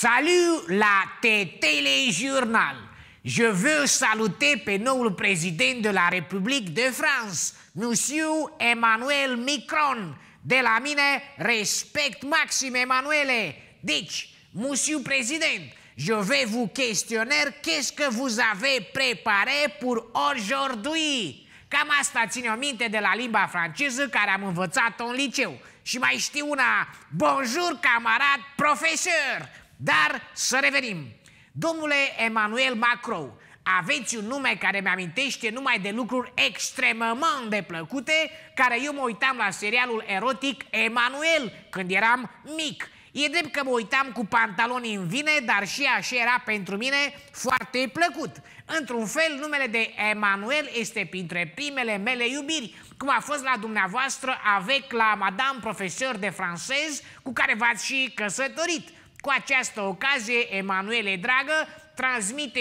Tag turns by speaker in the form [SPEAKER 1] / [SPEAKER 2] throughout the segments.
[SPEAKER 1] Salut la Tetele Journal. Je veux saluter pe noul président de la République de France, Monsieur Emmanuel Macron. De la mine, respect maxim, Emmanuel. Deci, Monsieur Président, je vais vous questionner qu'est-ce que vous avez préparé pour aujourd'hui. Cam asta ține o minte de la limba franceză care am învățat-o în liceu. Și mai știu una, bonjour camarad profesor! Dar să revenim. Domnule Emmanuel Macron, aveți un nume care mi amintește numai de lucruri extremământ de plăcute, care eu mă uitam la serialul erotic Emanuel când eram mic. E drept că mă uitam cu pantaloni în vine, dar și așa era pentru mine foarte plăcut. Într-un fel, numele de Emanuel este printre primele mele iubiri, cum a fost la dumneavoastră avec la madame profesor de francez cu care v-ați și căsătorit. Cu această ocazie, Emanuele Dragă transmite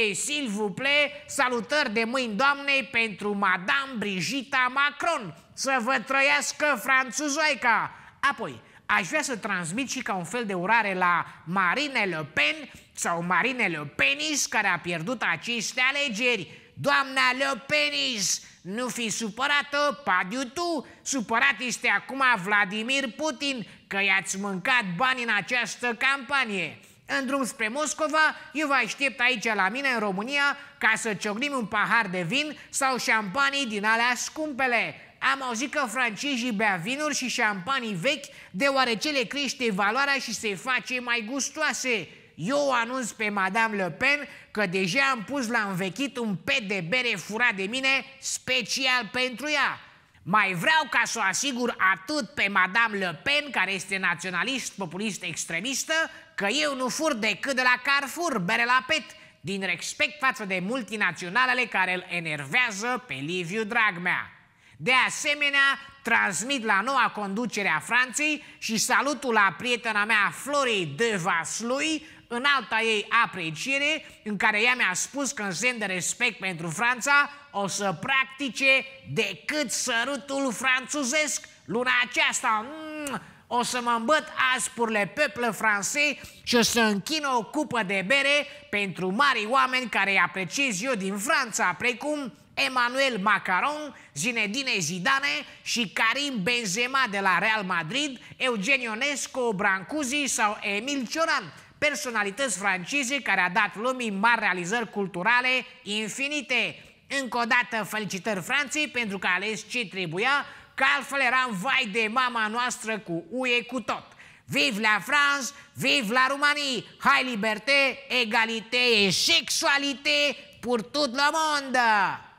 [SPEAKER 1] Ple salutări de mâini doamnei pentru Madame Brigita Macron. Să vă trăiască franțuzoica! Apoi, aș vrea să transmit și ca un fel de urare la Marine Le Pen sau Marine Le Penis, care a pierdut aceste alegeri Doamna Penis, nu fi supărată, Padiu tu, supărat este acum Vladimir Putin că i-ați mâncat bani în această campanie. În drum spre Moscova, eu vă aștept aici la mine în România ca să ciocnim un pahar de vin sau șampanii din alea scumpele. Am auzit că francezii bea vinuri și șampanii vechi deoarece le crește valoarea și se face mai gustoase. Eu anunț pe Madame Le Pen că deja am pus la învechit un pet de bere furat de mine special pentru ea. Mai vreau ca să o asigur atât pe Madame Le Pen, care este naționalist, populist, extremistă, că eu nu fur decât de la Carrefour, bere la pet, din respect față de multinaționalele care îl enervează pe Liviu Dragnea. De asemenea, transmit la noua conducere a Franței și salutul la prietena mea Florii de Vaslui, în alta ei apreciere, în care ea mi-a spus că în semn de respect pentru Franța o să practice decât sărutul franțuzesc. Luna aceasta mm, o să mă îmbăt aspurile peplă francei și o să închin o cupă de bere pentru mari oameni care îi apreciez eu din Franța, precum Emmanuel Macaron, Zinedine Zidane și Karim Benzema de la Real Madrid, Eugenio Nesco, Brancusi sau Emil Cioran personalități franceze care a dat lumii mari realizări culturale infinite. Încă o dată felicitări Franței pentru că a ales ce trebuia, că altfel eram vai de mama noastră cu uie cu tot. Vive la France, vive la România, hai liberté, égalité et sexualité pour tout le monde!